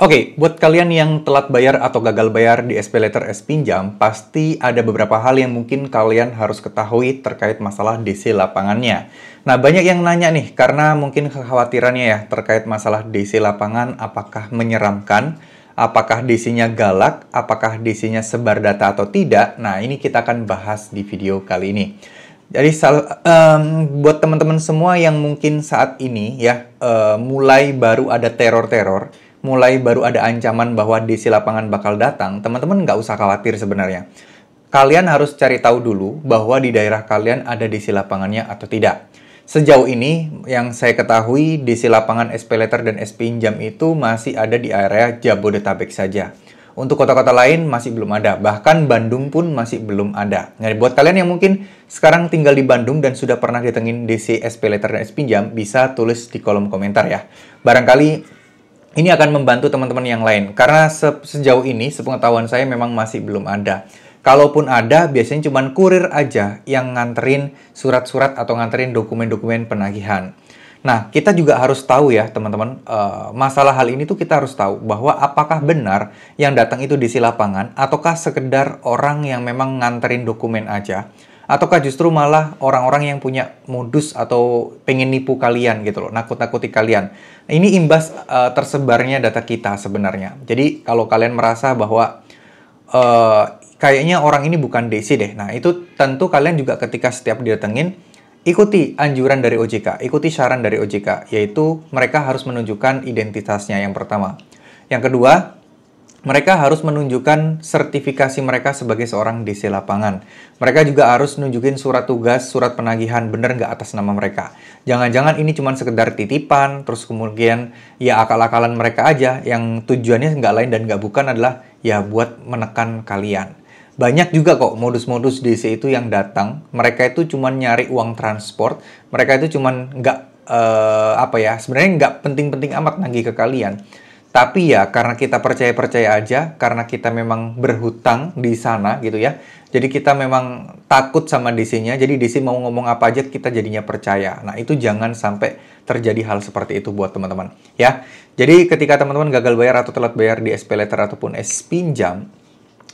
Oke, okay, buat kalian yang telat bayar atau gagal bayar di SP Letter S Pinjam, pasti ada beberapa hal yang mungkin kalian harus ketahui terkait masalah DC lapangannya. Nah, banyak yang nanya nih, karena mungkin kekhawatirannya ya terkait masalah DC lapangan apakah menyeramkan, apakah DC-nya galak, apakah DC-nya sebar data atau tidak. Nah, ini kita akan bahas di video kali ini. Jadi um, buat teman-teman semua yang mungkin saat ini ya uh, mulai baru ada teror-teror, mulai baru ada ancaman bahwa DC lapangan bakal datang, teman-teman nggak usah khawatir sebenarnya. Kalian harus cari tahu dulu bahwa di daerah kalian ada DC lapangannya atau tidak. Sejauh ini, yang saya ketahui, DC lapangan SP Letter dan SP Injam itu masih ada di area Jabodetabek saja. Untuk kota-kota lain masih belum ada, bahkan Bandung pun masih belum ada. Nah, buat kalian yang mungkin sekarang tinggal di Bandung dan sudah pernah ditengin DC SP Letter dan SP pinjam bisa tulis di kolom komentar ya. Barangkali ini akan membantu teman-teman yang lain karena se sejauh ini sepengetahuan saya memang masih belum ada. Kalaupun ada, biasanya cuma kurir aja yang nganterin surat-surat atau nganterin dokumen-dokumen penagihan. Nah, kita juga harus tahu ya, teman-teman, uh, masalah hal ini tuh kita harus tahu bahwa apakah benar yang datang itu di lapangan ataukah sekedar orang yang memang nganterin dokumen aja ataukah justru malah orang-orang yang punya modus atau pengen nipu kalian gitu loh, nakut-nakuti kalian. Nah, ini imbas uh, tersebarnya data kita sebenarnya. Jadi kalau kalian merasa bahwa uh, kayaknya orang ini bukan DC deh, nah itu tentu kalian juga ketika setiap didatengin ikuti anjuran dari OJK, ikuti saran dari OJK, yaitu mereka harus menunjukkan identitasnya yang pertama. Yang kedua, mereka harus menunjukkan sertifikasi mereka sebagai seorang DC lapangan. Mereka juga harus nunjukin surat tugas, surat penagihan bener nggak atas nama mereka. Jangan-jangan ini cuma sekedar titipan, terus kemudian ya akal-akalan mereka aja yang tujuannya nggak lain dan nggak bukan adalah ya buat menekan kalian. Banyak juga kok modus-modus DC itu yang datang. Mereka itu cuma nyari uang transport. Mereka itu cuma nggak uh, apa ya sebenarnya nggak penting-penting amat nagih ke kalian tapi ya karena kita percaya-percaya aja, karena kita memang berhutang di sana gitu ya. Jadi kita memang takut sama DC-nya, jadi DC mau ngomong apa aja kita jadinya percaya. Nah itu jangan sampai terjadi hal seperti itu buat teman-teman ya. Jadi ketika teman-teman gagal bayar atau telat bayar di SP letter ataupun S pinjam,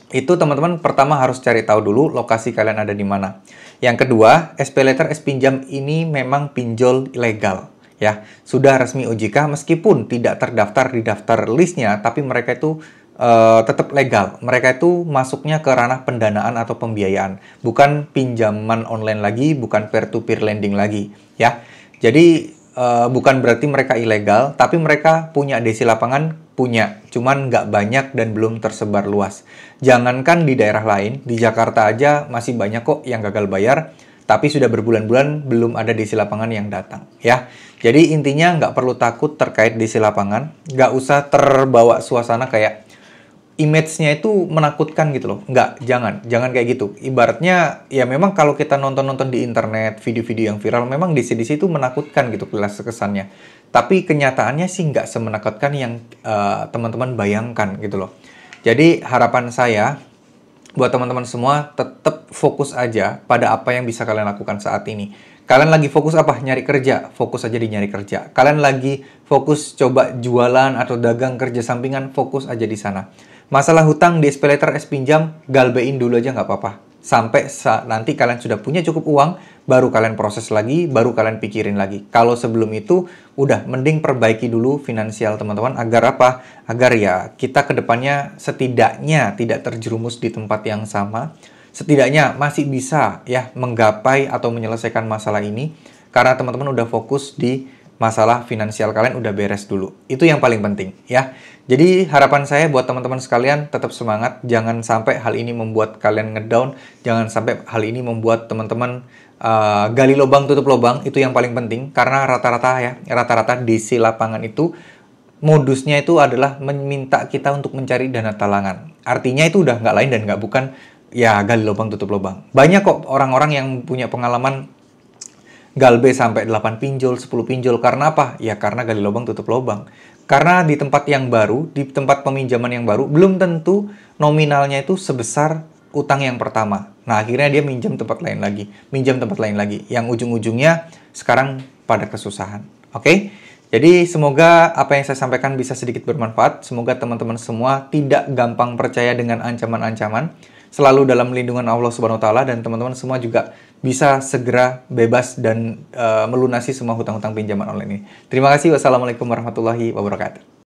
itu teman-teman pertama harus cari tahu dulu lokasi kalian ada di mana. Yang kedua, SP letter S pinjam ini memang pinjol ilegal ya sudah resmi OJK meskipun tidak terdaftar di daftar listnya tapi mereka itu uh, tetap legal mereka itu masuknya ke ranah pendanaan atau pembiayaan bukan pinjaman online lagi bukan peer to peer lending lagi ya jadi uh, bukan berarti mereka ilegal tapi mereka punya desi lapangan punya cuman nggak banyak dan belum tersebar luas jangankan di daerah lain di Jakarta aja masih banyak kok yang gagal bayar tapi sudah berbulan-bulan belum ada DC lapangan yang datang ya. Jadi intinya nggak perlu takut terkait DC lapangan, nggak usah terbawa suasana kayak image-nya itu menakutkan gitu loh. Nggak, jangan, jangan kayak gitu. Ibaratnya ya memang kalau kita nonton-nonton di internet video-video yang viral, memang DC-DC itu menakutkan gitu kelas kesannya. Tapi kenyataannya sih nggak semenakutkan yang eh, teman-teman uh, bayangkan gitu loh. Jadi harapan saya buat teman-teman semua tetap fokus aja pada apa yang bisa kalian lakukan saat ini. Kalian lagi fokus apa? Nyari kerja. Fokus aja di nyari kerja. Kalian lagi fokus coba jualan atau dagang kerja sampingan, fokus aja di sana. Masalah hutang di Letter S Pinjam, galbein dulu aja nggak apa-apa sampai nanti kalian sudah punya cukup uang, baru kalian proses lagi, baru kalian pikirin lagi. Kalau sebelum itu, udah mending perbaiki dulu finansial teman-teman agar apa? Agar ya kita kedepannya setidaknya tidak terjerumus di tempat yang sama, setidaknya masih bisa ya menggapai atau menyelesaikan masalah ini karena teman-teman udah fokus di masalah finansial kalian udah beres dulu. Itu yang paling penting ya. Jadi harapan saya buat teman-teman sekalian tetap semangat, jangan sampai hal ini membuat kalian ngedown, jangan sampai hal ini membuat teman-teman uh, gali lubang tutup lubang, itu yang paling penting karena rata-rata ya, rata-rata di si lapangan itu modusnya itu adalah meminta kita untuk mencari dana talangan. Artinya itu udah nggak lain dan nggak bukan ya gali lubang tutup lubang. Banyak kok orang-orang yang punya pengalaman Galbe sampai 8 pinjol, 10 pinjol. Karena apa? Ya karena gali lubang tutup lubang. Karena di tempat yang baru, di tempat peminjaman yang baru, belum tentu nominalnya itu sebesar utang yang pertama. Nah akhirnya dia minjam tempat lain lagi, minjam tempat lain lagi. Yang ujung-ujungnya sekarang pada kesusahan. Oke? Jadi semoga apa yang saya sampaikan bisa sedikit bermanfaat. Semoga teman-teman semua tidak gampang percaya dengan ancaman-ancaman selalu dalam lindungan Allah Subhanahu wa taala dan teman-teman semua juga bisa segera bebas dan uh, melunasi semua hutang-hutang pinjaman online ini. Terima kasih. Wassalamualaikum warahmatullahi wabarakatuh.